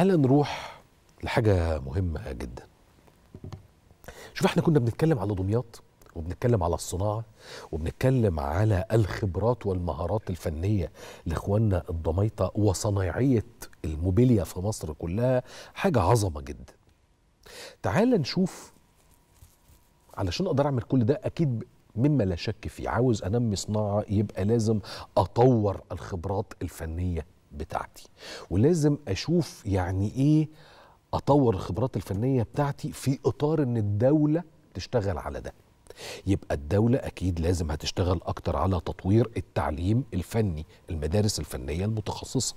تعال نروح لحاجة مهمة جدا شوف احنا كنا بنتكلم على دمياط وبنتكلم على الصناعة وبنتكلم على الخبرات والمهارات الفنية لإخواننا الضميطة وصنايعية الموبيليا في مصر كلها حاجة عظمة جدا تعال نشوف علشان أقدر أعمل كل ده أكيد مما لا شك فيه عاوز أنمي صناعة يبقى لازم أطور الخبرات الفنية بتاعتي ولازم اشوف يعني ايه اطور الخبرات الفنيه بتاعتي في اطار ان الدوله تشتغل على ده يبقى الدولة أكيد لازم هتشتغل أكتر على تطوير التعليم الفني المدارس الفنية المتخصصة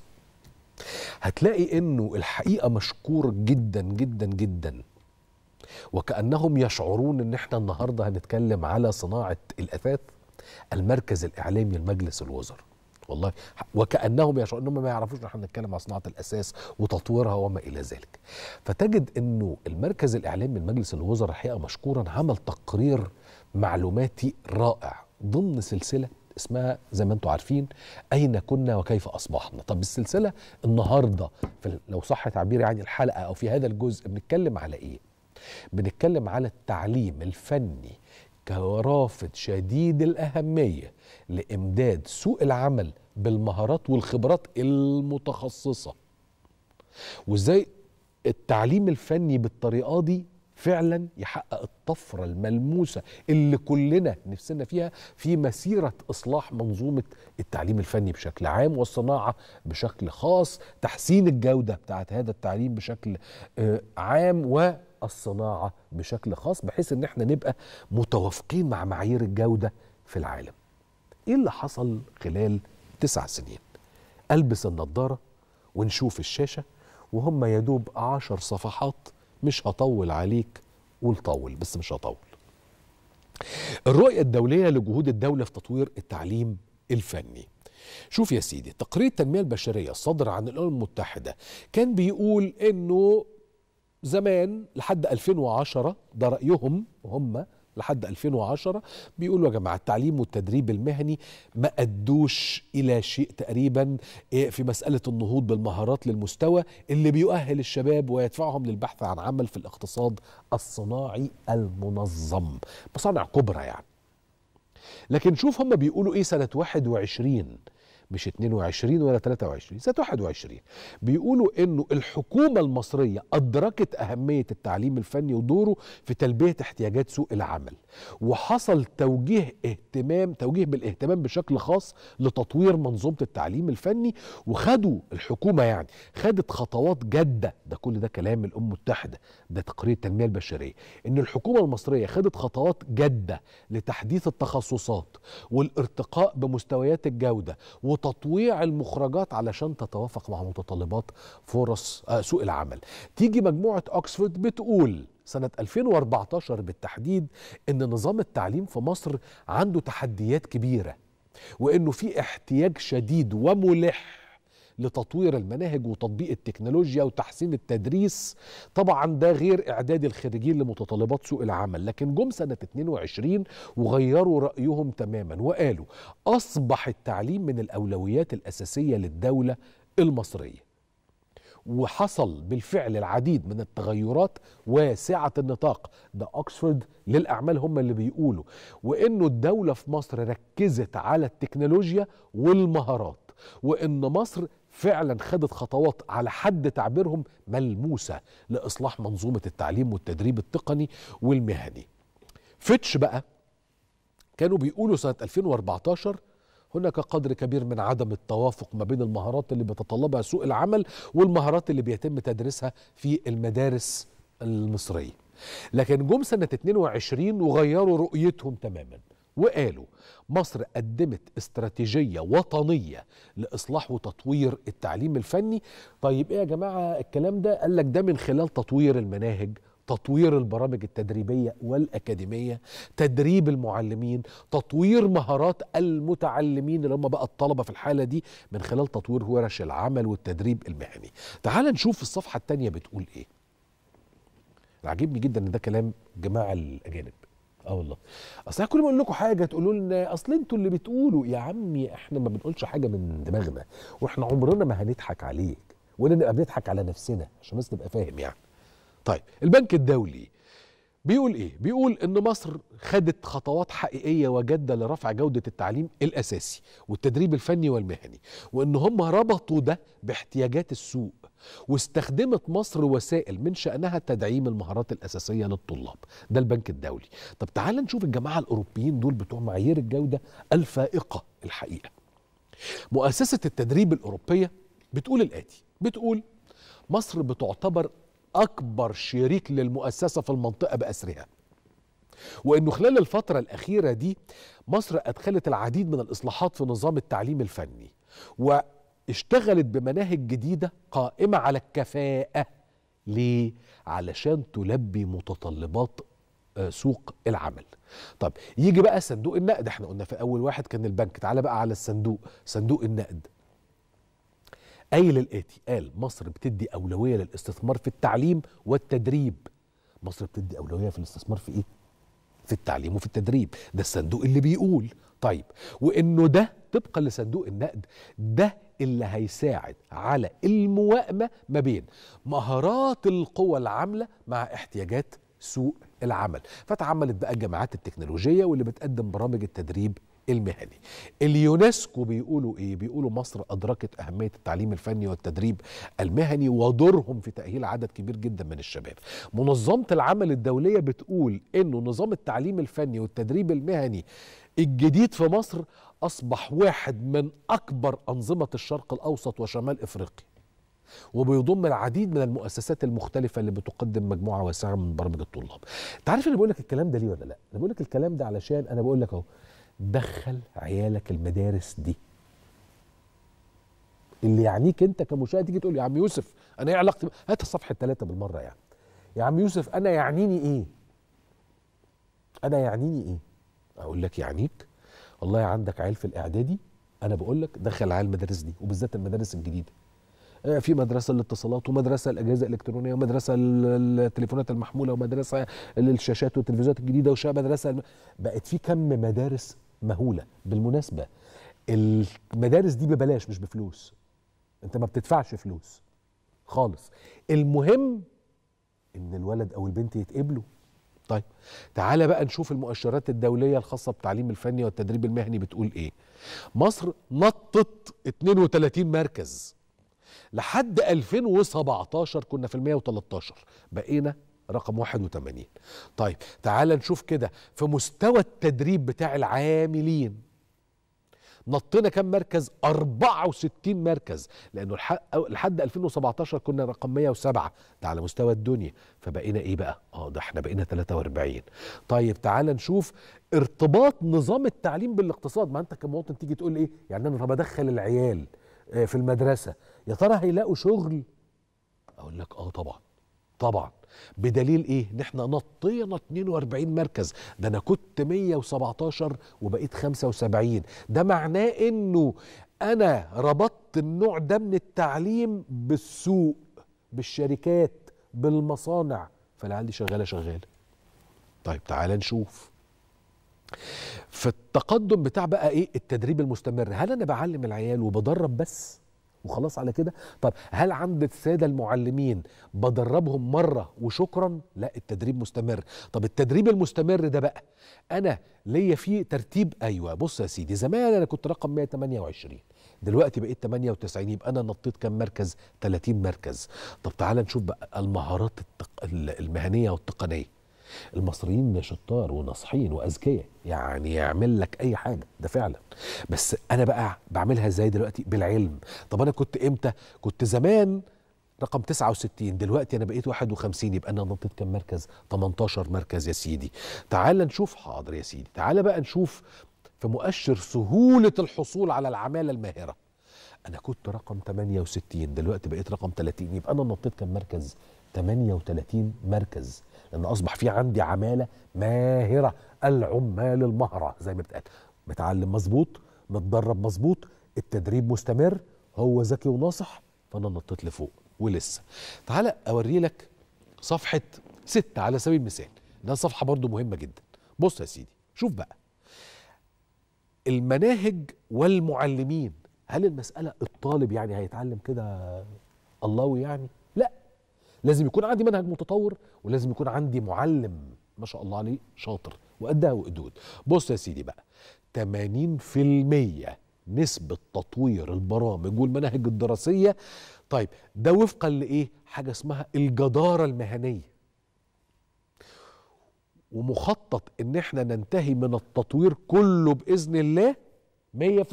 هتلاقي أنه الحقيقة مشكور جدا جدا جدا وكأنهم يشعرون أن احنا النهاردة هنتكلم على صناعة الأثاث المركز الإعلامي لمجلس الوزراء والله وكانهم يشعرون انهم ما يعرفوش نحن بنتكلم عن صناعه الاساس وتطويرها وما الى ذلك فتجد انه المركز الاعلامي مجلس الوزراء الحقيقه مشكورا عمل تقرير معلوماتي رائع ضمن سلسله اسمها زي ما انتم عارفين اين كنا وكيف اصبحنا طب السلسله النهارده في لو صح تعبير يعني الحلقه او في هذا الجزء بنتكلم على ايه بنتكلم على التعليم الفني كرافد شديد الأهمية لإمداد سوق العمل بالمهارات والخبرات المتخصصة وإزاي التعليم الفني بالطريقة دي فعلا يحقق الطفرة الملموسة اللي كلنا نفسنا فيها في مسيرة إصلاح منظومة التعليم الفني بشكل عام والصناعة بشكل خاص تحسين الجودة بتاعت هذا التعليم بشكل آه، عام و الصناعه بشكل خاص بحيث ان احنا نبقى متوافقين مع معايير الجوده في العالم. ايه اللي حصل خلال تسع سنين؟ البس النضاره ونشوف الشاشه وهم يدوب عشر صفحات مش هطول عليك قول طول بس مش هطول. الرؤية الدولية لجهود الدولة في تطوير التعليم الفني شوف يا سيدي تقرير التنمية البشرية الصادر عن الأمم المتحدة كان بيقول أنه زمان لحد 2010 ده رأيهم هم لحد 2010 بيقولوا يا جماعه التعليم والتدريب المهني ما ادوش الى شيء تقريبا إيه، في مساله النهوض بالمهارات للمستوى اللي بيؤهل الشباب ويدفعهم للبحث عن عمل في الاقتصاد الصناعي المنظم مصانع كبرى يعني لكن شوف هم بيقولوا ايه سنه 21 مش 22 ولا 23 سنة 21 بيقولوا انه الحكومة المصرية ادركت اهمية التعليم الفني ودوره في تلبية احتياجات سوق العمل وحصل توجيه اهتمام توجيه بالاهتمام بشكل خاص لتطوير منظومة التعليم الفني وخدوا الحكومة يعني خدت خطوات جادة ده كل ده كلام الامم المتحدة ده تقرير التنمية البشرية ان الحكومة المصرية خدت خطوات جادة لتحديث التخصصات والارتقاء بمستويات الجودة وتطويع المخرجات علشان تتوافق مع متطلبات فرص آه، سوق العمل تيجي مجموعة أكسفورد بتقول سنة 2014 بالتحديد إن نظام التعليم في مصر عنده تحديات كبيرة وإنه في احتياج شديد وملح لتطوير المناهج وتطبيق التكنولوجيا وتحسين التدريس طبعا ده غير اعداد الخريجين لمتطلبات سوق العمل لكن جم سنه 22 وغيروا رايهم تماما وقالوا اصبح التعليم من الاولويات الاساسيه للدوله المصريه وحصل بالفعل العديد من التغيرات واسعة النطاق ده أكسفورد للأعمال هم اللي بيقولوا وإنه الدولة في مصر ركزت على التكنولوجيا والمهارات وإن مصر فعلا خدت خطوات على حد تعبيرهم ملموسه لاصلاح منظومه التعليم والتدريب التقني والمهني. فيتش بقى كانوا بيقولوا سنه 2014 هناك قدر كبير من عدم التوافق ما بين المهارات اللي بيتطلبها سوق العمل والمهارات اللي بيتم تدريسها في المدارس المصريه. لكن جم سنه 22 وغيروا رؤيتهم تماما. وقالوا مصر قدمت استراتيجيه وطنيه لاصلاح وتطوير التعليم الفني طيب ايه يا جماعه الكلام ده قال لك ده من خلال تطوير المناهج تطوير البرامج التدريبيه والاكاديميه تدريب المعلمين تطوير مهارات المتعلمين اللي هم بقى الطلبه في الحاله دي من خلال تطوير ورش العمل والتدريب المهني تعال نشوف الصفحه الثانيه بتقول ايه عاجبني جدا ان ده كلام جماعه الاجانب اه والله اصل كل ما اقول لكم حاجه تقولوا لنا اصل انتوا اللي بتقولوا يا عمي احنا ما بنقولش حاجه من دماغنا واحنا عمرنا ما هنضحك عليك ولا نبقى بنضحك على نفسنا عشان بس نبقى فاهم يعني طيب البنك الدولي بيقول ايه بيقول ان مصر خدت خطوات حقيقيه وجاده لرفع جوده التعليم الاساسي والتدريب الفني والمهني وان هم ربطوا ده باحتياجات السوق واستخدمت مصر وسائل من شأنها تدعيم المهارات الأساسية للطلاب ده البنك الدولي طب تعال نشوف الجماعة الأوروبيين دول بتوع معايير الجودة الفائقة الحقيقة مؤسسة التدريب الأوروبية بتقول الآتي بتقول مصر بتعتبر أكبر شريك للمؤسسة في المنطقة بأسرها وأنه خلال الفترة الأخيرة دي مصر أدخلت العديد من الإصلاحات في نظام التعليم الفني واشتغلت بمناهج جديدة قائمة على الكفاءة ليه؟ علشان تلبي متطلبات آه، سوق العمل طب يجي بقى صندوق النقد احنا قلنا في اول واحد كان البنك تعالى بقى على الصندوق صندوق النقد قايل الاتي قال مصر بتدي اولويه للاستثمار في التعليم والتدريب مصر بتدي اولويه في الاستثمار في ايه في التعليم وفي التدريب ده الصندوق اللي بيقول طيب وانه ده طبقا لصندوق النقد ده اللي هيساعد على الموائمه ما بين مهارات القوى العامله مع احتياجات سوق العمل فتعملت بقى الجامعات التكنولوجيه واللي بتقدم برامج التدريب المهني اليونسكو بيقولوا ايه بيقولوا مصر ادركت اهميه التعليم الفني والتدريب المهني ودورهم في تاهيل عدد كبير جدا من الشباب منظمه العمل الدوليه بتقول انه نظام التعليم الفني والتدريب المهني الجديد في مصر اصبح واحد من اكبر انظمه الشرق الاوسط وشمال افريقيا وبيضم العديد من المؤسسات المختلفه اللي بتقدم مجموعه واسعه من برامج الطلاب. انت عارف انا بقول لك الكلام ده ليه ولا لا؟ انا بقول لك الكلام ده علشان انا بقول لك اهو دخل عيالك المدارس دي اللي يعنيك انت كمشاهد تيجي تقول يا عم يوسف انا ايه علاقتي هات الصفحه الثلاثه بالمره يعني يا عم يوسف انا يعنيني ايه انا يعنيني ايه اقول لك يعنيك والله عندك عيل في الاعدادي انا بقول لك دخل عيال المدارس دي وبالذات المدارس الجديده آه، في مدرسه للاتصالات ومدرسه الاجهزه الالكترونيه ومدرسه للتليفونات المحموله ومدرسه للشاشات والتلفزيونات الجديده ومدرسه الم... بقت في كم مدارس مهوله بالمناسبه المدارس دي ببلاش مش بفلوس انت ما بتدفعش فلوس خالص المهم ان الولد او البنت يتقبلوا طيب تعالى بقى نشوف المؤشرات الدولية الخاصة بالتعليم الفني والتدريب المهني بتقول ايه مصر نطت 32 مركز لحد 2017 كنا في ال 113 بقينا رقم 81 طيب تعال نشوف كده في مستوى التدريب بتاع العاملين نطينا كم مركز 64 مركز لانه لحد 2017 كنا رقم 107 ده على مستوى الدنيا فبقينا ايه بقى اه ده احنا بقينا 43 طيب تعال نشوف ارتباط نظام التعليم بالاقتصاد ما انت كمواطن تيجي تقول ايه يعني انا بدخل العيال آه، في المدرسه يا ترى هيلاقوا شغل اقول لك اه طبعا طبعا بدليل ايه ان احنا نطينا 42 مركز ده انا كنت 117 وبقيت 75 ده معناه انه انا ربطت النوع ده من التعليم بالسوق بالشركات بالمصانع فالعيال دي شغاله شغاله طيب تعال نشوف في التقدم بتاع بقى ايه التدريب المستمر هل انا بعلم العيال وبدرب بس وخلاص على كده طب هل عند الساده المعلمين بدربهم مره وشكرا لا التدريب مستمر طب التدريب المستمر ده بقى انا ليا فيه ترتيب ايوه بص يا سيدي زمان انا كنت رقم 128 دلوقتي بقيت 98 يبقى انا نطيت كام مركز 30 مركز طب تعال نشوف بقى المهارات المهنيه والتقنيه المصريين شطار وناصحين واذكياء يعني يعمل لك اي حاجه ده فعلا بس انا بقى بعملها ازاي دلوقتي بالعلم طب انا كنت امتى كنت زمان رقم 69 دلوقتي انا بقيت 51 يبقى انا نطيت كم مركز 18 مركز يا سيدي تعال نشوف حاضر يا سيدي تعال بقى نشوف في مؤشر سهوله الحصول على العماله الماهره انا كنت رقم 68 دلوقتي بقيت رقم 30 يبقى انا نطيت كم مركز 38 مركز لان اصبح في عندي عماله ماهره العمال المهره زي ما بتقال بتعلم مظبوط متدرب مظبوط التدريب مستمر هو ذكي وناصح فانا نطيت لفوق ولسه تعالى اوري لك صفحه ستة على سبيل المثال ده صفحه برضو مهمه جدا بص يا سيدي شوف بقى المناهج والمعلمين هل المساله الطالب يعني هيتعلم كده الله يعني لازم يكون عندي منهج متطور ولازم يكون عندي معلم ما شاء الله عليه شاطر وقدها وقدود بص يا سيدي بقى 80% نسبة تطوير البرامج والمناهج الدراسية طيب ده وفقا لإيه؟ حاجة اسمها الجدارة المهنية ومخطط ان احنا ننتهي من التطوير كله باذن الله 100%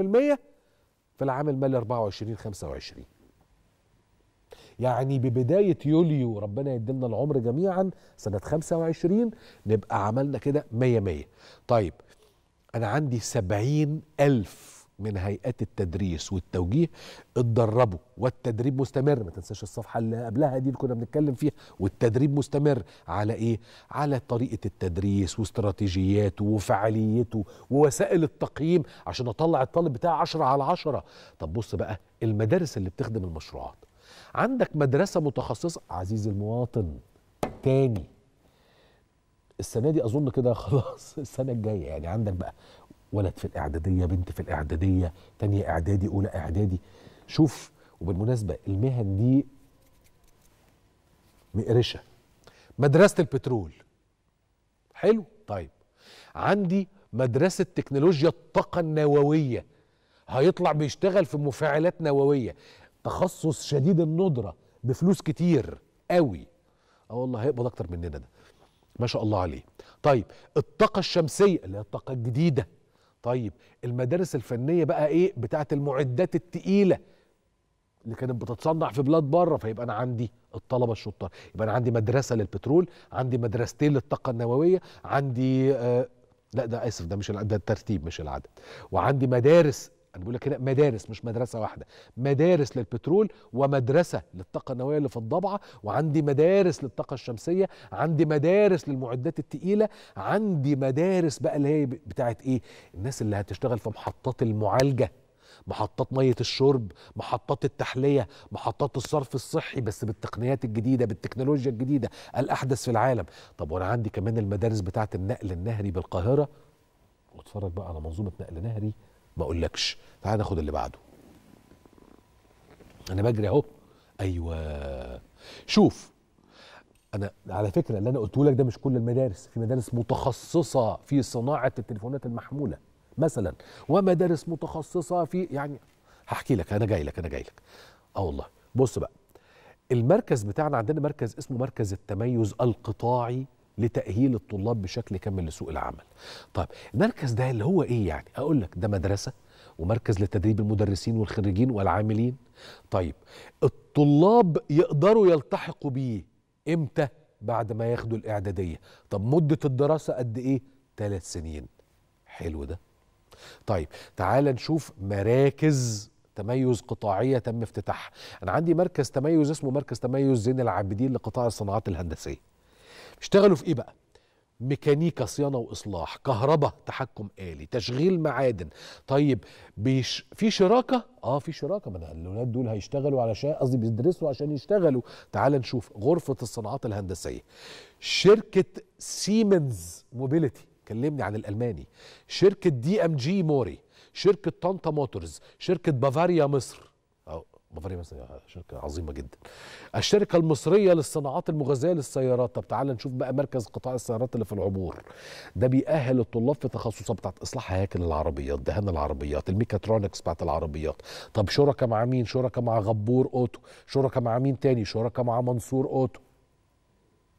في العام المالي 24 25 يعني ببداية يوليو ربنا يديلنا العمر جميعا سنة 25 نبقى عملنا كده 100 100 طيب أنا عندي 70 ألف من هيئات التدريس والتوجيه اتدربوا والتدريب مستمر ما تنساش الصفحه اللي قبلها دي اللي كنا بنتكلم فيها والتدريب مستمر على ايه على طريقه التدريس واستراتيجياته وفعاليته ووسائل التقييم عشان اطلع الطالب بتاعي 10 على 10 طب بص بقى المدارس اللي بتخدم المشروعات عندك مدرسه متخصصه عزيزي المواطن تاني السنه دي اظن كده خلاص السنه الجايه يعني عندك بقى ولد في الاعداديه بنت في الاعداديه تانية اعدادي اولى اعدادي شوف وبالمناسبه المهن دي مقرشه مدرسه البترول حلو طيب عندي مدرسه تكنولوجيا الطاقه النوويه هيطلع بيشتغل في مفاعلات نوويه تخصص شديد الندره بفلوس كتير قوي اه والله هيقبض اكتر مننا ده ما شاء الله عليه طيب الطاقه الشمسيه اللي هي الطاقه الجديده طيب المدارس الفنيه بقى ايه بتاعه المعدات التقيله اللي كانت بتتصنع في بلاد بره فيبقى انا عندي الطلبه الشطار يبقى انا عندي مدرسه للبترول عندي مدرستين للطاقه النوويه عندي آه لا ده اسف ده مش ده الترتيب مش العدد وعندي مدارس انا بقول لك هنا مدارس مش مدرسه واحده مدارس للبترول ومدرسه للطاقه النوويه اللي في الضبعه وعندي مدارس للطاقه الشمسيه عندي مدارس للمعدات التقيله عندي مدارس بقى اللي هي بتاعت ايه الناس اللي هتشتغل في محطات المعالجه محطات ميه الشرب محطات التحليه محطات الصرف الصحي بس بالتقنيات الجديده بالتكنولوجيا الجديده الاحدث في العالم طب وانا عندي كمان المدارس بتاعت النقل النهري بالقاهره واتفرج بقى على منظومه نقل نهري ما اقولكش تعال ناخد اللي بعده انا بجري اهو ايوه شوف انا على فكره اللي انا قلته لك ده مش كل المدارس في مدارس متخصصه في صناعه التليفونات المحموله مثلا ومدارس متخصصه في يعني هحكي لك انا جاي لك انا جاي لك اه والله بص بقى المركز بتاعنا عندنا مركز اسمه مركز التميز القطاعي لتأهيل الطلاب بشكل كامل لسوق العمل طيب المركز ده اللي هو ايه يعني اقول لك ده مدرسة ومركز لتدريب المدرسين والخريجين والعاملين طيب الطلاب يقدروا يلتحقوا بيه امتى بعد ما ياخدوا الاعدادية طب مدة الدراسة قد ايه ثلاث سنين حلو ده طيب تعال نشوف مراكز تميز قطاعيه تم افتتاحها انا عندي مركز تميز اسمه مركز تميز زين العابدين لقطاع الصناعات الهندسيه اشتغلوا في ايه بقى ميكانيكا صيانه واصلاح كهرباء تحكم الي تشغيل معادن طيب بيش في شراكه اه في شراكه ما انا الاولاد دول هيشتغلوا علشان قصدي بيدرسوا عشان يشتغلوا تعال نشوف غرفه الصناعات الهندسيه شركه سيمنز موبيليتي كلمني عن الالماني شركه دي ام جي موري شركه طنطا موتورز شركه بافاريا مصر بافاريا مثلا شركه عظيمه جدا الشركه المصريه للصناعات المغذيه للسيارات طب تعال نشوف بقى مركز قطاع السيارات اللي في العبور ده بيأهل الطلاب في تخصصات بتاعت اصلاح هياكل العربيات دهان العربيات الميكاترونكس بتاعت العربيات طب شركه مع مين شركه مع غبور اوتو شركه مع مين تاني شركه مع منصور اوتو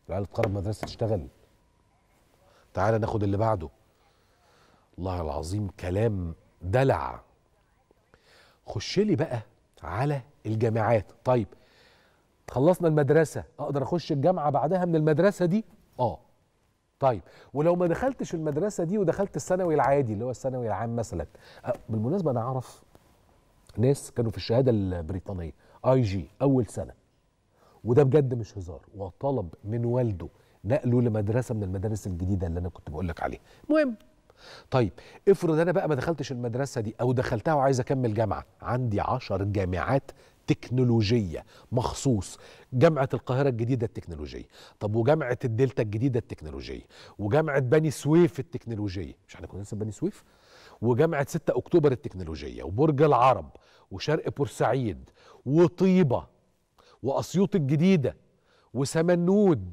العيال تقرب مدرسه تشتغل تعال ناخد اللي بعده الله العظيم كلام دلع خش لي بقى على الجامعات طيب خلصنا المدرسة أقدر أخش الجامعة بعدها من المدرسة دي آه طيب ولو ما دخلتش المدرسة دي ودخلت الثانوي العادي اللي هو الثانوي العام مثلا بالمناسبة أنا أعرف ناس كانوا في الشهادة البريطانية اي جي أول سنة وده بجد مش هزار وطلب من والده نقله لمدرسة من المدارس الجديدة اللي أنا كنت بقول لك عليها المهم طيب افرض انا بقى ما دخلتش المدرسه دي او دخلتها وعايز اكمل جامعه عندي عشر جامعات تكنولوجيه مخصوص جامعه القاهره الجديده التكنولوجيه طب وجامعه الدلتا الجديده التكنولوجيه وجامعه بني سويف التكنولوجيه مش احنا كنا لسه بني سويف وجامعه 6 اكتوبر التكنولوجيه وبرج العرب وشرق بورسعيد وطيبه واسيوط الجديده وسمنود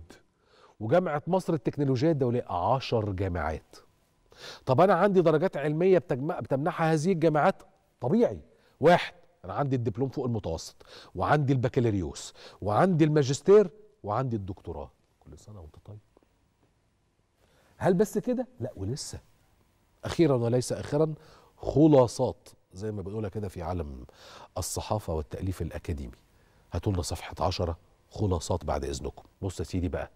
وجامعه مصر التكنولوجيه الدوليه 10 جامعات طب انا عندي درجات علميه بتجمع بتمنحها هذه الجامعات طبيعي واحد انا عندي الدبلوم فوق المتوسط وعندي البكالوريوس وعندي الماجستير وعندي الدكتوراه كل سنه وانت طيب هل بس كده لا ولسه اخيرا وليس اخرا خلاصات زي ما بنقولها كده في عالم الصحافه والتاليف الاكاديمي هاتوا لنا صفحه 10 خلاصات بعد اذنكم بص يا سيدي بقى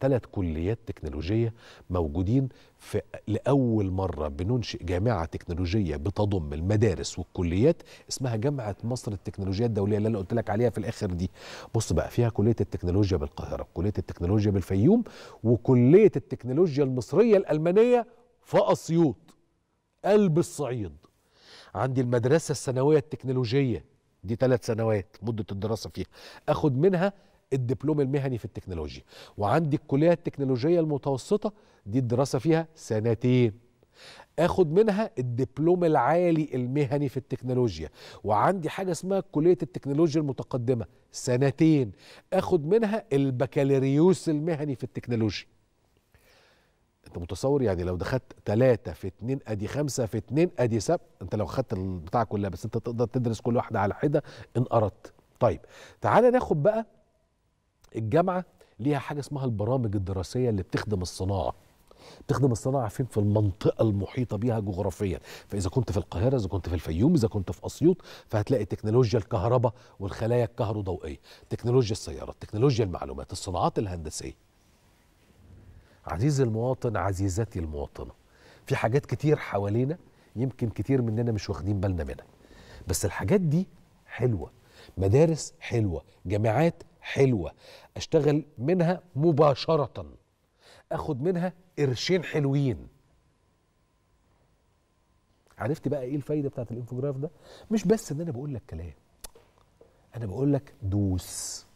ثلاث كليات تكنولوجية موجودين في لأول مرة بننشئ جامعة تكنولوجية بتضم المدارس والكليات اسمها جامعة مصر التكنولوجيا الدولية اللي أنا قلت لك عليها في الآخر دي بص بقى فيها كلية التكنولوجيا بالقاهرة كلية التكنولوجيا بالفيوم وكلية التكنولوجيا المصرية الألمانية في أسيوط قلب الصعيد عندي المدرسة الثانوية التكنولوجية دي ثلاث سنوات مدة الدراسة فيها أخد منها الدبلوم المهني في التكنولوجيا وعندي الكليه التكنولوجيه المتوسطه دي الدراسه فيها سنتين اخد منها الدبلوم العالي المهني في التكنولوجيا وعندي حاجه اسمها كليه التكنولوجيا المتقدمه سنتين اخد منها البكالوريوس المهني في التكنولوجيا انت متصور يعني لو دخلت ثلاثة في اتنين ادي خمسة في اتنين ادي سبعة انت لو خدت البتاعة كلها بس انت تقدر تدرس كل واحدة على حدة ان اردت طيب تعالى ناخد بقى الجامعه ليها حاجه اسمها البرامج الدراسيه اللي بتخدم الصناعه بتخدم الصناعه فين في المنطقه المحيطه بيها جغرافيا فاذا كنت في القاهره اذا كنت في الفيوم اذا كنت في اسيوط فهتلاقي تكنولوجيا الكهرباء والخلايا الكهروضوئيه تكنولوجيا السيارات تكنولوجيا المعلومات الصناعات الهندسيه عزيزي المواطن عزيزتي المواطنه في حاجات كتير حوالينا يمكن كتير مننا مش واخدين بالنا منها بس الحاجات دي حلوه مدارس حلوه جامعات حلوه اشتغل منها مباشره اخد منها قرشين حلوين عرفت بقى ايه الفايده بتاعت الانفوجراف ده مش بس ان انا بقول لك كلام انا بقول لك دوس